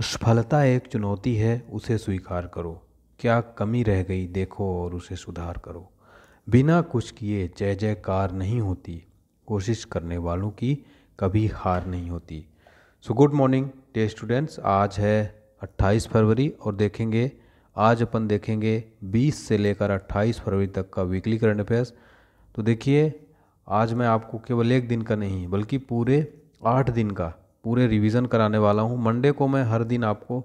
असफलता एक चुनौती है उसे स्वीकार करो क्या कमी रह गई देखो और उसे सुधार करो बिना कुछ किए जय जयकार नहीं होती कोशिश करने वालों की कभी हार नहीं होती so good morning dear students आज है 28 फरवरी और देखेंगे आज अपन देखेंगे 20 से लेकर 28 फरवरी तक का वीकली करंट अफेयर्स तो देखिए आज मैं आपको केवल एक दिन का नहीं बल्कि पूरे आठ दिन का पूरे रिवीज़न कराने वाला हूँ मंडे को मैं हर दिन आपको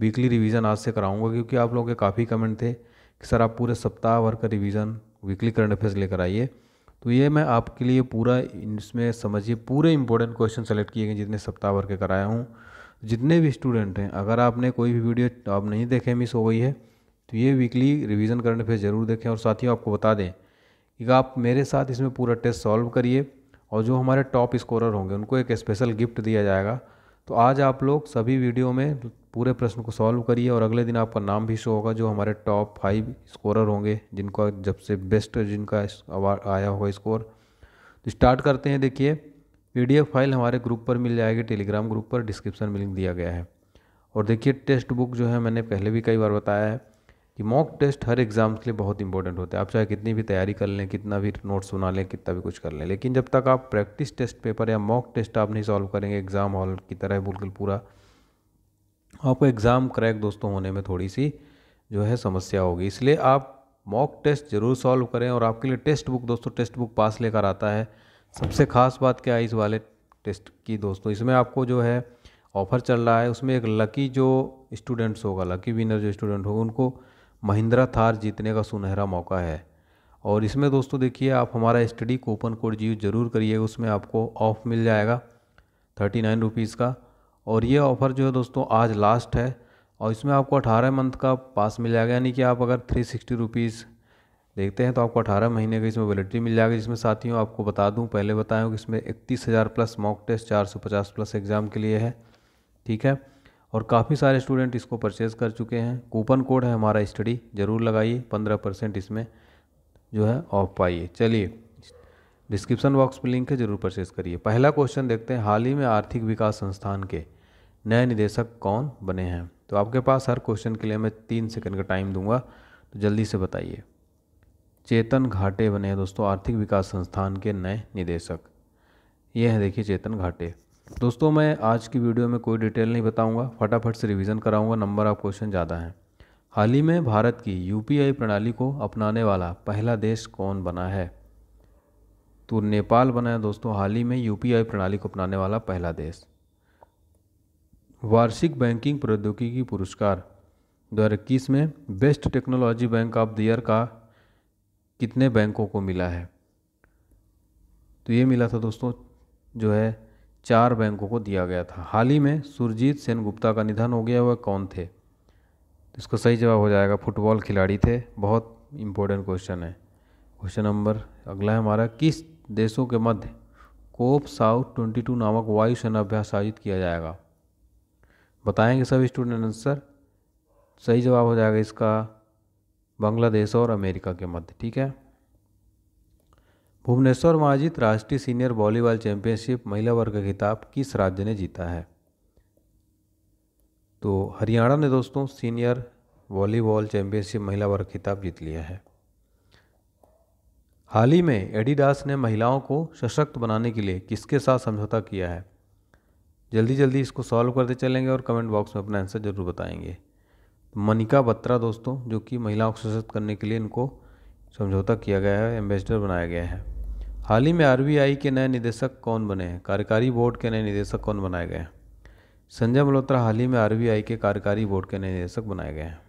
वीकली रिवीज़न आज से कराऊंगा क्योंकि आप लोगों के काफ़ी कमेंट थे कि सर आप पूरे सप्ताह भर का रिवीज़न वीकली करंट अफेयर्स लेकर आइए तो ये मैं आपके लिए पूरा इसमें समझिए पूरे इंपॉर्टेंट क्वेश्चन सेलेक्ट किए गए जितने सप्ताह भर के कराया हूँ जितने भी स्टूडेंट हैं अगर आपने कोई भी वीडियो आप नहीं देखे मिस हो गई है तो ये वीकली रिवीजन करंट अफेयर ज़रूर देखें और साथियों आपको बता दें कि आप मेरे साथ इसमें पूरा टेस्ट सॉल्व करिए और जो हमारे टॉप स्कोरर होंगे उनको एक स्पेशल गिफ्ट दिया जाएगा तो आज आप लोग सभी वीडियो में पूरे प्रश्न को सॉल्व करिए और अगले दिन आपका नाम भी शो होगा जो हमारे टॉप फाइव स्कोरर होंगे जिनका जब से बेस्ट जिनका आया होगा स्कोर तो स्टार्ट करते हैं देखिए पी फाइल हमारे ग्रुप पर मिल जाएगी टेलीग्राम ग्रुप पर डिस्क्रिप्शन में लिंक दिया गया है और देखिए टेक्स्ट बुक जो है मैंने पहले भी कई बार बताया है कि मॉक टेस्ट हर एग्ज़ाम के लिए बहुत इंपॉर्टेंट होता है आप चाहे कितनी भी तैयारी कर लें कितना भी नोट्स सुना लें कितना भी कुछ कर लें लेकिन जब तक आप प्रैक्टिस टेस्ट पेपर या मॉक टेस्ट आप नहीं सॉल्व करेंगे एग्ज़ाम हॉल की तरह बिल्कुल पूरा आपको एग्ज़ाम क्रैक दोस्तों होने में थोड़ी सी जो है समस्या होगी इसलिए आप मॉक टेस्ट ज़रूर सॉल्व करें और आपके लिए टेस्ट बुक दोस्तों टेस्ट बुक पास लेकर आता है सबसे ख़ास बात क्या है इस वाले टेस्ट की दोस्तों इसमें आपको जो है ऑफ़र चल रहा है उसमें एक लकी जो स्टूडेंट्स होगा लकी विनर जो स्टूडेंट होगा उनको महिंद्रा थार जीतने का सुनहरा मौका है और इसमें दोस्तों देखिए आप हमारा स्टडी कूपन कोड यूज ज़रूर करिएगा उसमें आपको ऑफ़ मिल जाएगा थर्टी नाइन रुपीज़ का और ये ऑफ़र जो है दोस्तों आज लास्ट है और इसमें आपको अठारह मंथ का पास मिल जाएगा यानी कि आप अगर थ्री सिक्सटी रुपीज़ देखते हैं तो आपको अठारह महीने का इसमें वैलिडिटी मिल जाएगी जिसमें साथियों आपको बता दूं पहले बताएँ कि इसमें इकतीस हज़ार प्लस मॉक टेस्ट चार सौ पचास प्लस एग्ज़ाम के लिए है ठीक है और काफ़ी सारे स्टूडेंट इसको परचेज़ कर चुके हैं कूपन कोड है हमारा स्टडी ज़रूर लगाइए पंद्रह परसेंट इसमें जो है ऑफ पाइए चलिए डिस्क्रिप्शन बॉक्स में लिंक है जरूर परचेज करिए पहला क्वेश्चन देखते हैं हाल ही में आर्थिक विकास संस्थान के नए निदेशक कौन बने हैं तो आपके पास हर क्वेश्चन के लिए मैं तीन सेकेंड का टाइम दूंगा तो जल्दी से बताइए चेतन घाटे बने हैं दोस्तों आर्थिक विकास संस्थान के नए निदेशक ये हैं देखिए चेतन घाटे दोस्तों मैं आज की वीडियो में कोई डिटेल नहीं बताऊंगा फटाफट से रिवीजन कराऊंगा नंबर ऑफ क्वेश्चन ज़्यादा हैं हाल ही में भारत की यूपीआई प्रणाली को अपनाने वाला पहला देश कौन बना है तो नेपाल बना है दोस्तों हाल ही में यूपीआई प्रणाली को अपनाने वाला पहला देश वार्षिक बैंकिंग प्रौद्योगिकी पुरस्कार दो में best technology bank of the year का कितने बैंकों को मिला है तो ये मिला था दोस्तों जो है चार बैंकों को दिया गया था हाल ही में सुरजीत सेन गुप्ता का निधन हो गया वह कौन थे इसका सही जवाब हो जाएगा फुटबॉल खिलाड़ी थे बहुत इंपॉर्टेंट क्वेश्चन है क्वेश्चन नंबर अगला है हमारा किस देशों के मध्य कोप साउथ ट्वेंटी टू नामक वायुसेना अभ्यास आयोजित किया जाएगा बताएंगे सब स्टूडेंट आंसर सही जवाब हो जाएगा इसका बांग्लादेश और अमेरिका के मध्य ठीक है भुवनेश्वर में आयोजित राष्ट्रीय सीनियर वॉलीबॉल चैंपियनशिप महिला वर्ग का खिताब किस राज्य ने जीता है तो हरियाणा ने दोस्तों सीनियर वॉलीबॉल चैंपियनशिप महिला वर्ग खिताब जीत लिया है हाल ही में एडिडास ने महिलाओं को सशक्त बनाने के लिए किसके साथ समझौता किया है जल्दी जल्दी इसको सॉल्व करते चलेंगे और कमेंट बॉक्स में अपना आंसर जरूर बताएंगे मनिका बत्रा दोस्तों जो कि महिलाओं को सशक्त करने के लिए इनको समझौता किया गया है एम्बेसडर बनाया गया है हाल ही में आरबीआई के नए निदेशक कौन बने हैं कार्यकारी बोर्ड के नए निदेशक कौन बनाए गए हैं संजय मल्होत्रा हाल ही में आरबीआई के कार्यकारी बोर्ड के नए निदेशक बनाए गए हैं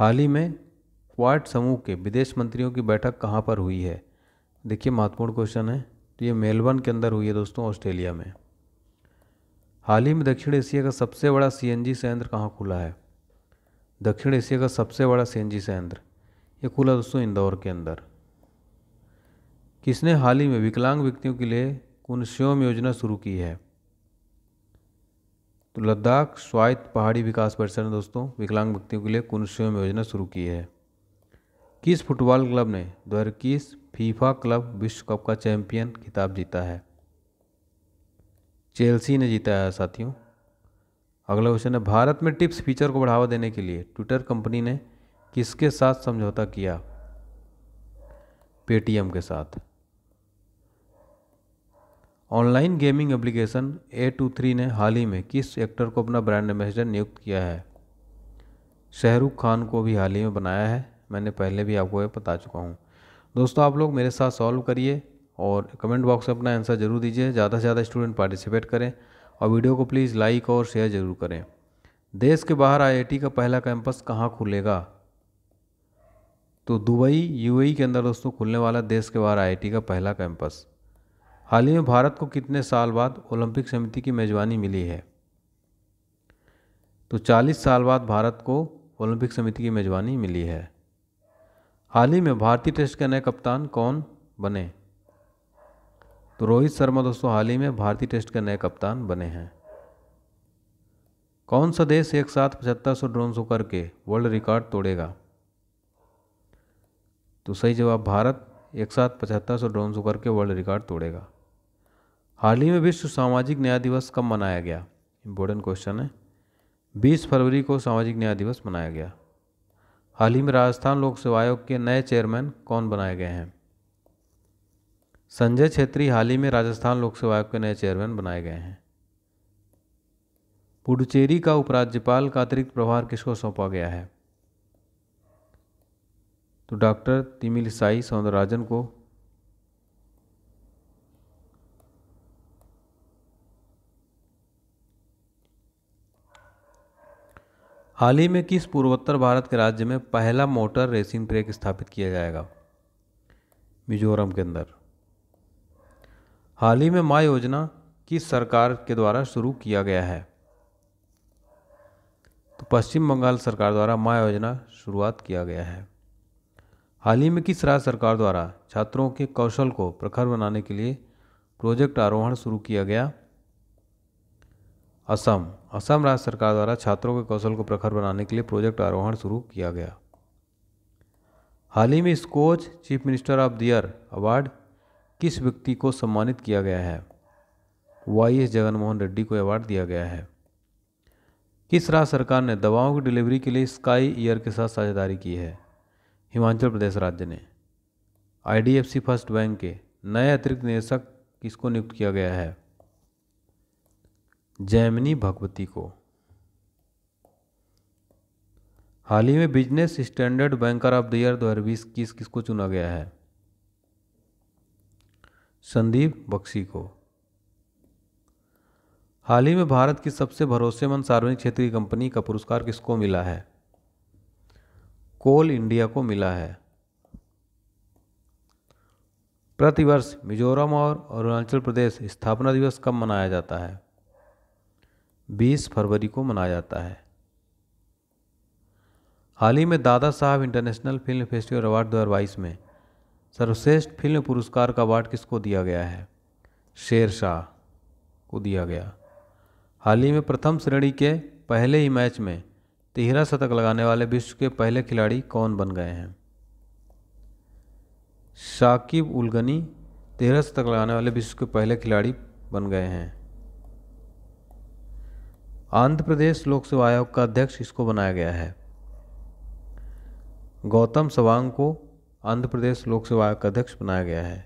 हाल ही में क्वाड समूह के विदेश मंत्रियों की बैठक कहाँ पर हुई है देखिए महत्वपूर्ण क्वेश्चन है तो ये मेलबर्न के अंदर हुई है दोस्तों ऑस्ट्रेलिया में हाल ही में दक्षिण एशिया का सबसे बड़ा सीएनजी संयंत्र कहाँ खुला है दक्षिण एशिया का सबसे बड़ा सीएनजी संयंत्र ये खुला दोस्तों इंदौर के अंदर किसने हाल ही में विकलांग व्यक्तियों के लिए कुनश्योम योजना शुरू की है तो लद्दाख स्वायत्त पहाड़ी विकास परिषद ने दोस्तों विकलांग व्यक्तियों के लिए कुनश्योम योजना शुरू की है किस फुटबॉल क्लब ने दो फीफा क्लब विश्व कप का चैंपियन खिताब जीता है चेल्सी ने जीता है साथियों अगला क्वेश्चन है भारत में टिप्स फीचर को बढ़ावा देने के लिए ट्विटर कंपनी ने किसके साथ समझौता किया पेटीएम के साथ online gaming application A two three ने हाल ही में किस एक्टर को अपना ब्रांड एम्बेसडर नियुक्त किया है शाहरुख खान को भी हाल ही में बनाया है मैंने पहले भी आपको ये बता चुका हूँ दोस्तों आप लोग मेरे साथ सॉल्व करिए और कमेंट बॉक्स में अपना आंसर ज़रूर दीजिए ज़्यादा से ज़्यादा स्टूडेंट पार्टिसिपेट करें और वीडियो को प्लीज़ लाइक और शेयर ज़रूर करें देश के बाहर आई का पहला कैंपस कहाँ खुलेगा तो दुबई यूएई e के अंदर दोस्तों खुलने वाला देश के बाहर आईआईटी का पहला कैंपस हाल ही में भारत को कितने साल बाद ओलंपिक समिति की मेज़बानी मिली है तो 40 साल बाद भारत को ओलंपिक समिति की मेज़बानी मिली है हाल ही में भारतीय टेस्ट के नए कप्तान कौन बने तो रोहित शर्मा दोस्तों हाल ही में भारतीय टेस्ट के नए कप्तान बने हैं कौन सा देश एक साथ पचहत्तर सौ ड्रोन सो करके वर्ल्ड रिकॉर्ड तोड़ेगा तो सही जवाब भारत एक साथ पचहत्तर सौ ड्रोन सो करके वर्ल्ड रिकॉर्ड तोड़ेगा हाल ही में विश्व सामाजिक न्याय दिवस कब मनाया गया इम्पोर्टेंट क्वेश्चन है बीस फरवरी को सामाजिक न्याय दिवस मनाया गया हाल ही में राजस्थान लोक सेवा आयोग के नए चेयरमैन कौन बनाए गए हैं संजय छेत्री हाल ही में राजस्थान लोक सेवा आयोग के नए चेयरमैन बनाए गए हैं पुडुचेरी का उपराज्यपाल का अतिरिक्त प्रभार किसको सौंपा गया है तो डॉक्टर तिमिल साई सौंदरराजन को हाल ही में किस पूर्वोत्तर भारत के राज्य में पहला मोटर रेसिंग ट्रैक स्थापित किया जाएगा मिजोरम के अंदर हाल ही में माँ योजना किस सरकार के द्वारा शुरू किया गया है तो पश्चिम बंगाल सरकार द्वारा माँ योजना शुरुआत किया गया है हाल ही में किस राज्य सरकार द्वारा छात्रों के कौशल को प्रखर बनाने के लिए प्रोजेक्ट आरोहण शुरू किया गया असम असम राज्य सरकार द्वारा छात्रों के कौशल को प्रखर बनाने के लिए प्रोजेक्ट आरोहण शुरू किया गया हाल ही में Skoch chief minister of the year award किस व्यक्ति को सम्मानित किया गया है वाई एस जगनमोहन रेड्डी को अवार्ड दिया गया है किस राज्य सरकार ने दवाओं की डिलीवरी के लिए स्काई ईयर के साथ साझेदारी की है हिमाचल प्रदेश राज्य ने आईडीएफसी फर्स्ट बैंक के नए अतिरिक्त निदेशक किसको नियुक्त किया गया है जैमिनी भगवती को हाल ही में business standard banker of the year दो हज़ार बीस किस को चुना गया है संदीप बक्सी को हाल ही में भारत की सबसे भरोसेमंद सार्वजनिक क्षेत्रीय कंपनी का पुरस्कार किसको मिला है कोल इंडिया को मिला है प्रतिवर्ष मिजोरम और अरुणाचल प्रदेश स्थापना दिवस कब मनाया जाता है 20 फरवरी को मनाया जाता है हाल ही में दादा साहब इंटरनेशनल फिल्म फेस्टिवल अवार्ड दो में सर्वश्रेष्ठ फिल्म पुरस्कार का अवार्ड किसको दिया गया है शेर शाह को दिया गया हाल ही में प्रथम श्रेणी के पहले ही मैच में तेहरा शतक लगाने वाले विश्व के पहले खिलाड़ी कौन बन गए हैं शाकिब उलगनी तेरह शतक लगाने वाले विश्व के पहले खिलाड़ी बन गए हैं आंध्र प्रदेश लोक सेवा आयोग का अध्यक्ष इसको बनाया गया है गौतम सवांग को आंध्र प्रदेश लोक सेवा आयोग का अध्यक्ष बनाया गया है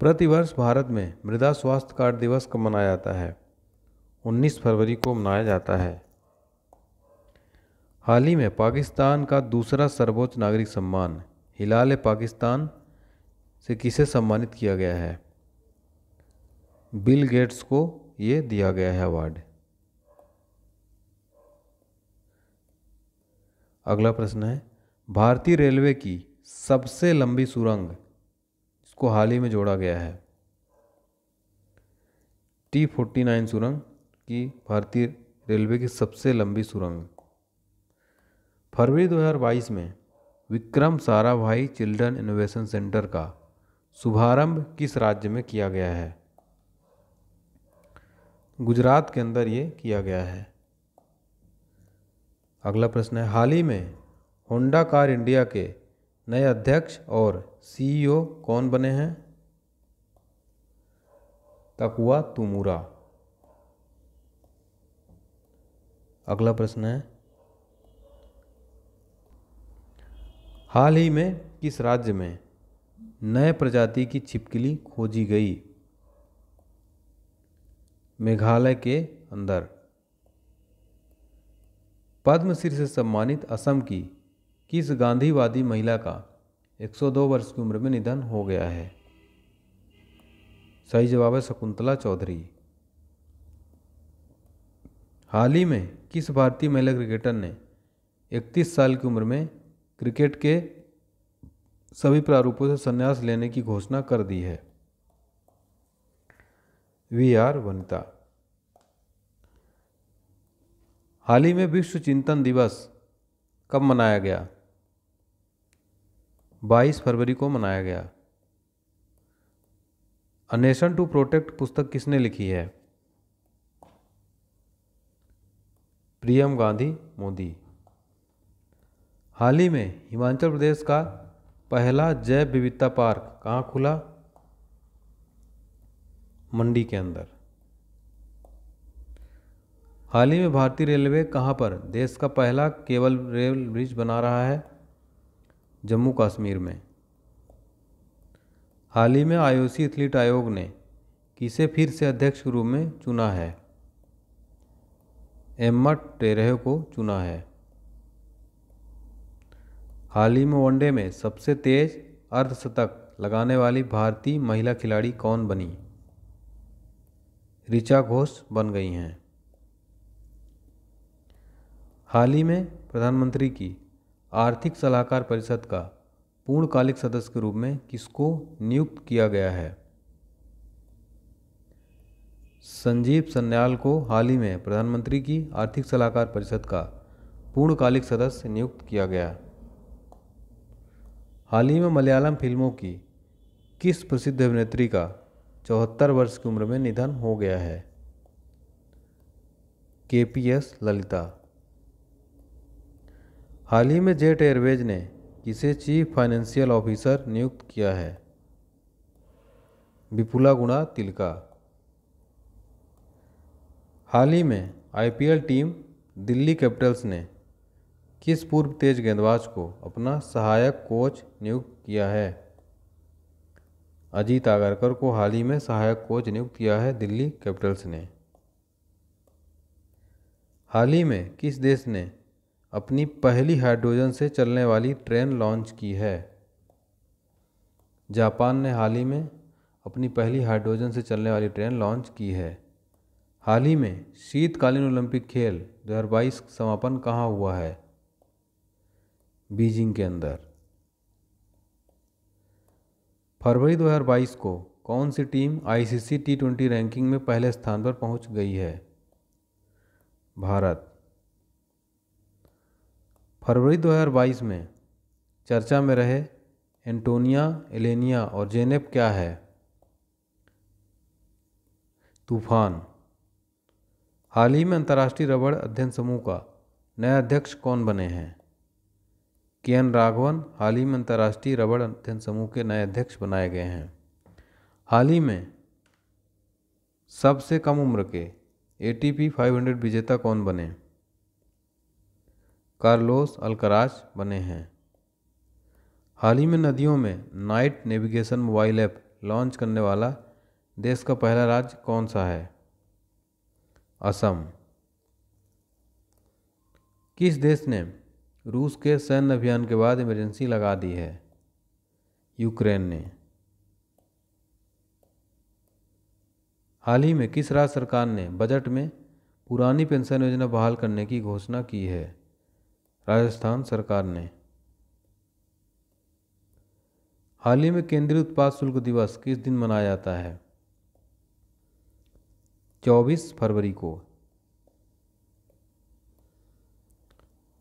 प्रतिवर्ष भारत में मृदा स्वास्थ्य कार्ड दिवस कब मनाया जाता है 19 फरवरी को मनाया जाता है हाल ही में पाकिस्तान का दूसरा सर्वोच्च नागरिक सम्मान हिलाल पाकिस्तान से किसे सम्मानित किया गया है बिल गेट्स को ये दिया गया है अवार्ड अगला प्रश्न है भारतीय रेलवे की सबसे लंबी सुरंग इसको हाल ही में जोड़ा गया है टी फोर्टी नाइन सुरंग की भारतीय रेलवे की सबसे लंबी सुरंग फरवरी 2022 में Vikram Sarabhai children innovation centre का शुभारंभ किस राज्य में किया गया है गुजरात के अंदर ये किया गया है अगला प्रश्न है हाल ही में होंडा कार इंडिया के नए अध्यक्ष और सीईओ कौन बने हैं तकुआ तुमुरा अगला प्रश्न है हाल ही में किस राज्य में नए प्रजाति की छिपकली खोजी गई मेघालय के अंदर पद्मश्री से सम्मानित असम की किस गांधीवादी महिला का 102 वर्ष की उम्र में निधन हो गया है सही जवाब है शकुंतला चौधरी हाल ही में किस भारतीय महिला क्रिकेटर ने 31 साल की उम्र में क्रिकेट के सभी प्रारूपों से संन्यास लेने की घोषणा कर दी है वी आर वनिता हाल ही में विश्व चिंतन दिवस कब मनाया गया 22 फरवरी को मनाया गया अ नेशन टू प्रोटेक्ट पुस्तक किसने लिखी है प्रियम गांधी मोदी हाल ही में हिमाचल प्रदेश का पहला जैव विविधता पार्क कहाँ खुला मंडी के अंदर हाल ही में भारतीय रेलवे कहाँ पर देश का पहला केवल रेल ब्रिज बना रहा है जम्मू कश्मीर में हाल ही में आईओसी एथलीट आयोग ने किसे फिर से अध्यक्ष के रूप में चुना है एम्मा टेरे को चुना है हाल ही में वनडे में सबसे तेज अर्धशतक लगाने वाली भारतीय महिला खिलाड़ी कौन बनी ऋचा घोष बन गई हैं हाल ही में प्रधानमंत्री की आर्थिक सलाहकार परिषद का पूर्णकालिक सदस्य के रूप में किसको नियुक्त किया गया है संजीव सन्याल को हाल ही में प्रधानमंत्री की आर्थिक सलाहकार परिषद का पूर्णकालिक सदस्य नियुक्त किया गया हाल ही में मलयालम फिल्मों की किस प्रसिद्ध अभिनेत्री का चौहत्तर वर्ष की उम्र में निधन हो गया है के पी एस ललिता हाल ही में जेट एयरवेज ने किसे चीफ फाइनेंशियल ऑफिसर नियुक्त किया है विपुला गुणा तिलका हाल ही में आईपीएल टीम दिल्ली कैपिटल्स ने किस पूर्व तेज गेंदबाज को अपना सहायक कोच नियुक्त किया है अजीत आगरकर को हाल ही में सहायक कोच नियुक्त किया है दिल्ली कैपिटल्स ने हाल ही में किस देश ने अपनी पहली हाइड्रोजन से चलने वाली ट्रेन लॉन्च की है जापान ने हाल ही में अपनी पहली हाइड्रोजन से चलने वाली ट्रेन लॉन्च की है हाल ही में शीतकालीन ओलंपिक खेल 2022 समापन कहाँ हुआ है बीजिंग के अंदर फरवरी 2022 को कौन सी team ICC T twenty ranking में पहले स्थान पर पहुंच गई है भारत फरवरी 2022 में चर्चा में रहे एंटोनिया एलेनिया और जेनेब क्या है तूफान हाल ही में अंतर्राष्ट्रीय रबड़ अध्ययन समूह का नया अध्यक्ष कौन बने हैं के एन राघवन हाल ही में अंतर्राष्ट्रीय रबड़ अध्ययन समूह के नए अध्यक्ष बनाए गए हैं हाल ही में सबसे कम उम्र के फाइव 500 विजेता कौन बने कार्लोस अलकराज बने हैं हाल ही में नदियों में night navigation mobile app launch करने वाला देश का पहला राज्य कौन सा है असम किस देश ने रूस के सैन्य अभियान के बाद इमरजेंसी लगा दी है यूक्रेन ने हाल ही में किस राज्य सरकार ने बजट में पुरानी पेंशन योजना बहाल करने की घोषणा की है राजस्थान सरकार ने हाल ही में केंद्रीय उत्पाद शुल्क दिवस किस दिन मनाया जाता है 24 फरवरी को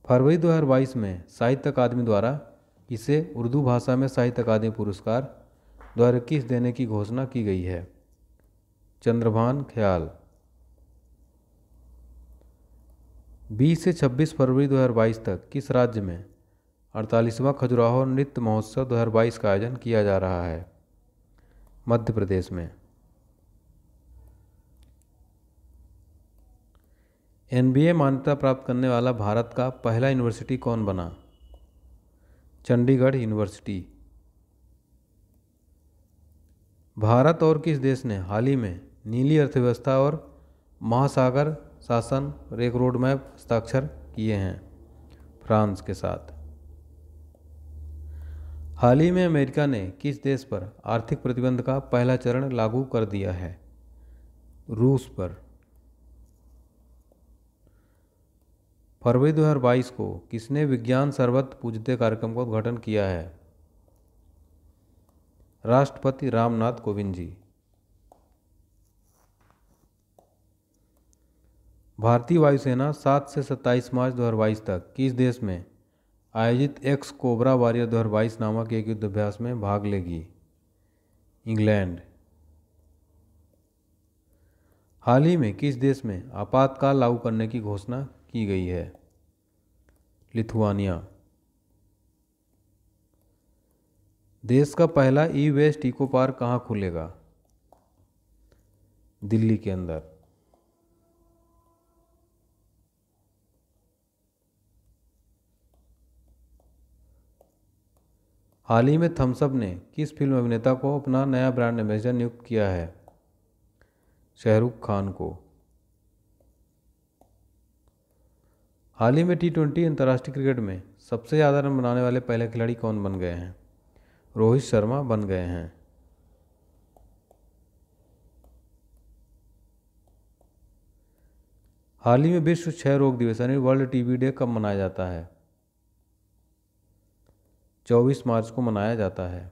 फरवरी 2022 में साहित्य अकादमी द्वारा इसे उर्दू भाषा में साहित्य अकादमी पुरस्कार दो हज़ार इक्कीस देने की घोषणा की गई है चंद्रभान ख्याल 20 से 26 फरवरी 2022 तक किस राज्य में अड़तालीसवां खजुराहो नृत्य महोत्सव 2022 का आयोजन किया जा रहा है मध्य प्रदेश में एन मान्यता प्राप्त करने वाला भारत का पहला यूनिवर्सिटी कौन बना चंडीगढ़ यूनिवर्सिटी भारत और किस देश ने हाल ही में नीली अर्थव्यवस्था और महासागर शासन रेक रोड मैप हस्ताक्षर किए हैं फ्रांस के साथ हाल ही में अमेरिका ने किस देश पर आर्थिक प्रतिबंध का पहला चरण लागू कर दिया है रूस पर फरवरी 2022 को किसने विज्ञान सर्वत पूजते कार्यक्रम का उद्घाटन किया है राष्ट्रपति रामनाथ कोविंद जी भारतीय वायुसेना 7 से 27 मार्च 2022 तक किस देश में आयोजित एक्स कोबरा वॉरियर 2022 नामक एक युद्धाभ्यास में भाग लेगी इंग्लैंड हाल ही में किस देश में आपातकाल लागू करने की घोषणा की गई है लिथुआनिया देश का पहला ई वेस्ट इको पार्क कहाँ खुलेगा दिल्ली के अंदर हाल ही में थम्सअप ने किस फिल्म अभिनेता को अपना नया ब्रांड एम्बेसडर नियुक्त किया है शाहरुख खान को हाल ही में टी ट्वेंटी अंतर्राष्ट्रीय क्रिकेट में सबसे ज़्यादा रन बनाने वाले पहले खिलाड़ी कौन बन गए हैं रोहित शर्मा बन गए हैं हाल ही में विश्व क्षय रोग दिवस यानी वर्ल्ड टीबी डे कब मनाया जाता है 24 मार्च को मनाया जाता है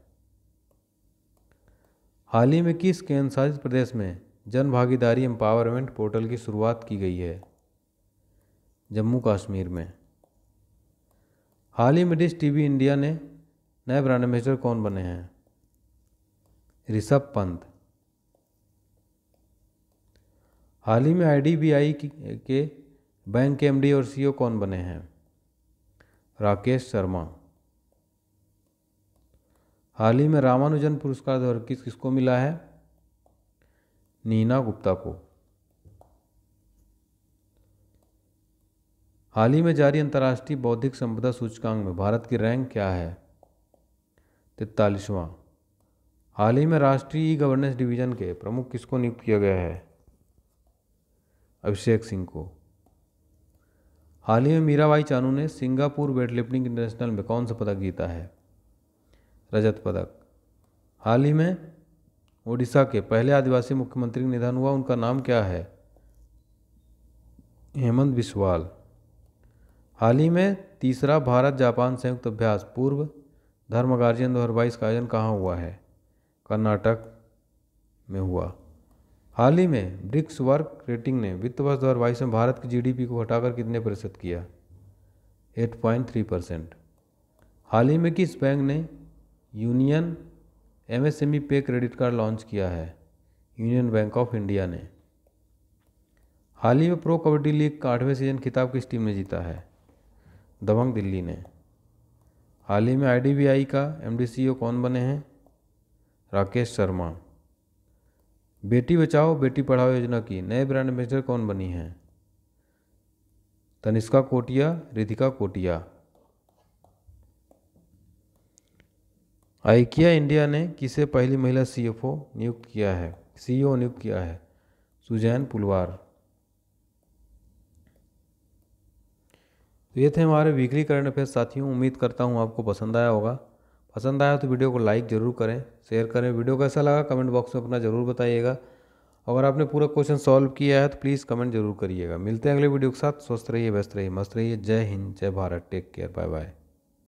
हाल ही में किस केंद्रशासित प्रदेश में जन भागीदारी एम्पावरमेंट पोर्टल की शुरुआत की गई है जम्मू कश्मीर में हाल ही में डिश टीवी इंडिया ने नए ब्रांड एम्बेसडर कौन बने हैं ऋषभ पंत हाल ही में आईडीबीआई के बैंक के एमडी और सीईओ कौन बने हैं राकेश शर्मा हाल ही में रामानुजन पुरस्कार दो किस किसको मिला है नीना गुप्ता को हाल ही में जारी अंतर्राष्ट्रीय बौद्धिक संपदा सूचकांक में भारत की रैंक क्या है तैतालीसवां हाल ही में राष्ट्रीय ई गवर्नेंस डिवीजन के प्रमुख किसको नियुक्त किया गया है अभिषेक सिंह को हाल ही में मीराबाई चानू ने सिंगापुर वेटलिफ्टिंग इंटरनेशनल में कौन सा पदक जीता है रजत पदक हाल ही में ओडिशा के पहले आदिवासी मुख्यमंत्री का निधन हुआ उनका नाम क्या है हेमंत बिस्वाल हाल ही में तीसरा भारत जापान संयुक्त अभ्यास पूर्व धर्म गार्जियन दो का आयोजन कहाँ हुआ है कर्नाटक में हुआ हाल ही में ब्रिक्स वर्क रेटिंग ने वित्त वर्ष दो में भारत की जीडीपी को घटाकर कितने प्रतिशत किया 8.3 परसेंट हाल ही में किस बैंक ने Union MSME pay credit card launch किया है यूनियन बैंक ऑफ इंडिया ने हाल ही में प्रो कबड्डी लीग का आठवें सीजन खिताब किस टीम ने जीता है दबंग दिल्ली ने हाल ही में आईडीबीआई का एमडीसीओ कौन बने हैं राकेश शर्मा बेटी बचाओ बेटी पढ़ाओ योजना की नए ब्रांड एम्बेसडर कौन बनी हैं तनिष्का कोटिया रिधिका कोटिया आइकिया इंडिया ने किसे पहली महिला सीएफओ नियुक्त किया है सीईओ नियुक्त किया है सुजैन पुलवार ये थे हमारे वीकली करंट अफेयर साथियों उम्मीद करता हूँ आपको पसंद आया होगा पसंद आया तो वीडियो को लाइक ज़रूर करें शेयर करें वीडियो कैसा लगा कमेंट बॉक्स में अपना ज़रूर बताइएगा अगर आपने पूरा क्वेश्चन सॉल्व किया है तो प्लीज़ कमेंट जरूर करिएगा मिलते हैं अगले वीडियो के साथ स्वस्थ रहिए व्यस्त रहिए मस्त रहिए जय हिंद जय Bharat take care bye bye